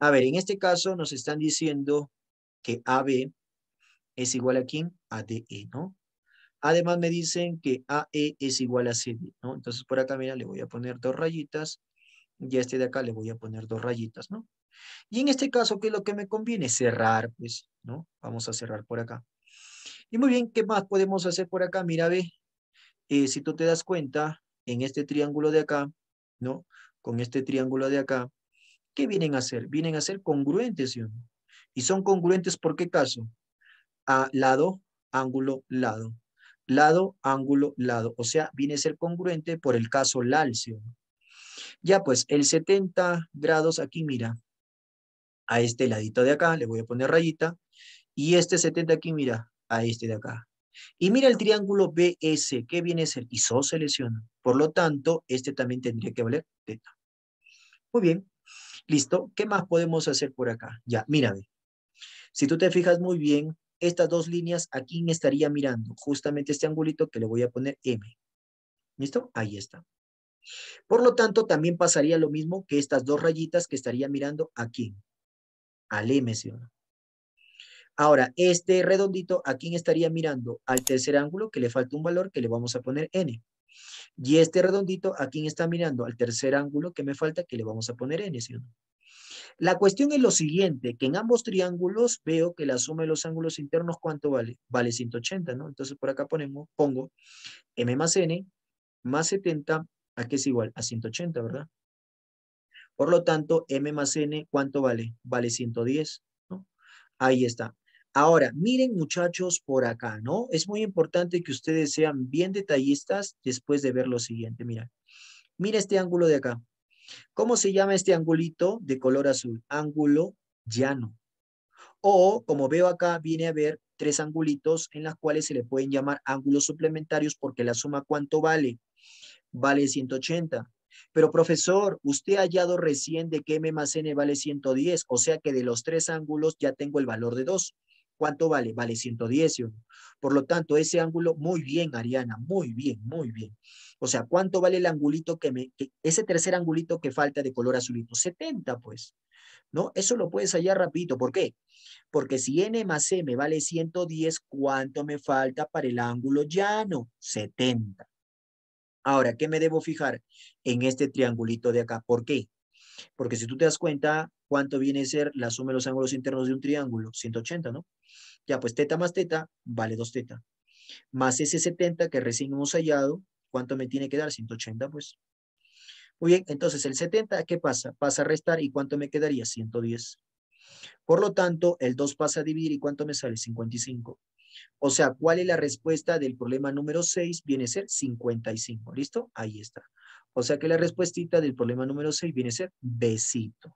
A ver, en este caso nos están diciendo que AB es igual a quién? A DE, ¿no? Además me dicen que AE es igual a CD, ¿no? Entonces por acá, mira, le voy a poner dos rayitas y a este de acá le voy a poner dos rayitas, ¿no? Y en este caso, ¿qué es lo que me conviene? Cerrar, pues, ¿no? Vamos a cerrar por acá. Y muy bien, ¿qué más podemos hacer por acá? Mira, ve, eh, si tú te das cuenta, en este triángulo de acá, ¿no? Con este triángulo de acá, ¿Qué vienen a hacer? Vienen a ser congruentes, ¿sí? o no? Y son congruentes por qué caso? A lado, ángulo, lado. Lado, ángulo, lado. O sea, viene a ser congruente por el caso LAL, ¿sí? Ya pues, el 70 grados aquí, mira, a este ladito de acá, le voy a poner rayita, y este 70 aquí, mira, a este de acá. Y mira el triángulo BS, ¿qué viene a ser? selecciona. Por lo tanto, este también tendría que valer teta. Muy bien. Listo, ¿qué más podemos hacer por acá? Ya, mírame. Si tú te fijas muy bien, estas dos líneas, ¿a quién estaría mirando? Justamente este angulito que le voy a poner M. ¿Listo? Ahí está. Por lo tanto, también pasaría lo mismo que estas dos rayitas que estaría mirando aquí. Al M, ¿sí Ahora, este redondito, ¿a quién estaría mirando? Al tercer ángulo que le falta un valor que le vamos a poner N. Y este redondito, ¿a quién está mirando? Al tercer ángulo que me falta, que le vamos a poner n, ¿sí? La cuestión es lo siguiente, que en ambos triángulos veo que la suma de los ángulos internos, ¿cuánto vale? Vale 180, ¿no? Entonces por acá pongo m más n más 70, ¿a qué es igual? A 180, ¿verdad? Por lo tanto, m más n, ¿cuánto vale? Vale 110, ¿no? Ahí está. Ahora, miren muchachos por acá, ¿no? Es muy importante que ustedes sean bien detallistas después de ver lo siguiente. Mira, mira este ángulo de acá. ¿Cómo se llama este angulito de color azul? Ángulo llano. O, como veo acá, viene a ver tres angulitos en las cuales se le pueden llamar ángulos suplementarios porque la suma cuánto vale. Vale 180. Pero profesor, usted ha hallado recién de que m más n vale 110, o sea que de los tres ángulos ya tengo el valor de 2. ¿Cuánto vale? Vale 110. Por lo tanto, ese ángulo, muy bien, Ariana, muy bien, muy bien. O sea, ¿cuánto vale el angulito que me, ese tercer angulito que falta de color azulito? 70, pues. ¿No? Eso lo puedes hallar rapidito. ¿Por qué? Porque si n más me vale 110, ¿cuánto me falta para el ángulo llano? 70. Ahora, ¿qué me debo fijar? En este triangulito de acá. ¿Por qué? Porque si tú te das cuenta, ¿cuánto viene a ser la suma de los ángulos internos de un triángulo? 180, ¿no? Ya, pues teta más teta vale 2 teta. Más ese 70 que recién hemos hallado, ¿cuánto me tiene que dar? 180, pues. Muy bien, entonces el 70, ¿qué pasa? Pasa a restar y ¿cuánto me quedaría? 110. Por lo tanto, el 2 pasa a dividir y ¿cuánto me sale? 55. O sea, ¿cuál es la respuesta del problema número 6? Viene a ser 55. ¿Listo? Ahí está. O sea que la respuestita del problema número 6 viene a ser besito.